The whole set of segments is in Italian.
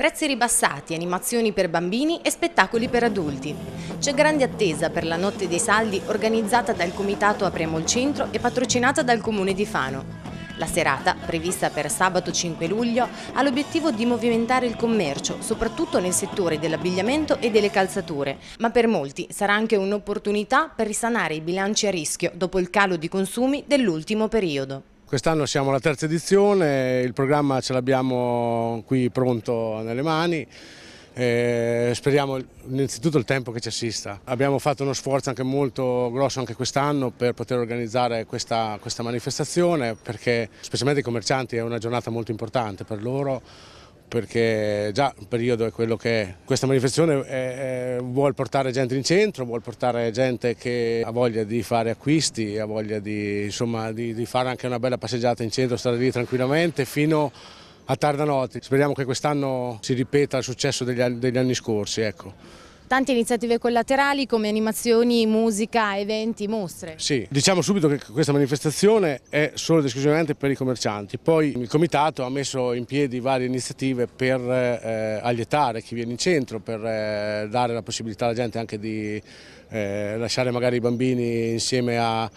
Prezzi ribassati, animazioni per bambini e spettacoli per adulti. C'è grande attesa per la Notte dei Saldi organizzata dal Comitato Apriamo il Centro e patrocinata dal Comune di Fano. La serata, prevista per sabato 5 luglio, ha l'obiettivo di movimentare il commercio, soprattutto nel settore dell'abbigliamento e delle calzature, ma per molti sarà anche un'opportunità per risanare i bilanci a rischio dopo il calo di consumi dell'ultimo periodo. Quest'anno siamo alla terza edizione, il programma ce l'abbiamo qui pronto nelle mani. Eh, speriamo innanzitutto il tempo che ci assista. Abbiamo fatto uno sforzo anche molto grosso anche quest'anno per poter organizzare questa, questa manifestazione perché specialmente i commercianti è una giornata molto importante per loro perché già il periodo è quello che è. Questa manifestazione è, è, vuole portare gente in centro, vuole portare gente che ha voglia di fare acquisti, ha voglia di, insomma, di, di fare anche una bella passeggiata in centro, stare lì tranquillamente fino a tarda notte. Speriamo che quest'anno si ripeta il successo degli, degli anni scorsi. Ecco tante iniziative collaterali come animazioni, musica, eventi, mostre. Sì, diciamo subito che questa manifestazione è solo ed esclusivamente per i commercianti, poi il comitato ha messo in piedi varie iniziative per eh, allietare chi viene in centro, per eh, dare la possibilità alla gente anche di eh, lasciare magari i bambini insieme a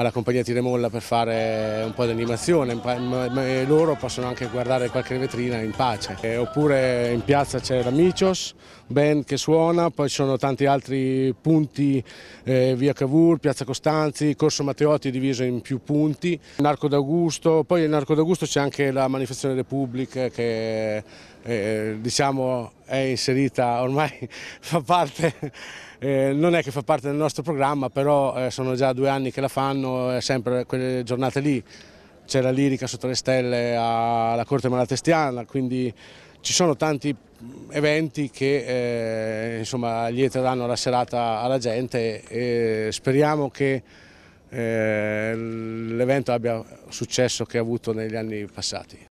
alla compagnia Tiremolla per fare un po' di animazione e loro possono anche guardare qualche vetrina in pace. Eh, oppure in piazza c'è l'Amicios, band che suona, poi ci sono tanti altri punti, eh, via Cavour, piazza Costanzi, Corso Matteotti diviso in più punti, Narco d'Augusto, poi in Narco d'Augusto c'è anche la manifestazione Repubblica che eh, diciamo è inserita ormai fa parte eh, non è che fa parte del nostro programma, però eh, sono già due anni che la fanno, è sempre quelle giornate lì c'è la l'Irica sotto le stelle alla Corte Malatestiana, quindi ci sono tanti eventi che eh, insomma, lieviteranno la serata alla gente e speriamo che eh, l'evento abbia successo che ha avuto negli anni passati.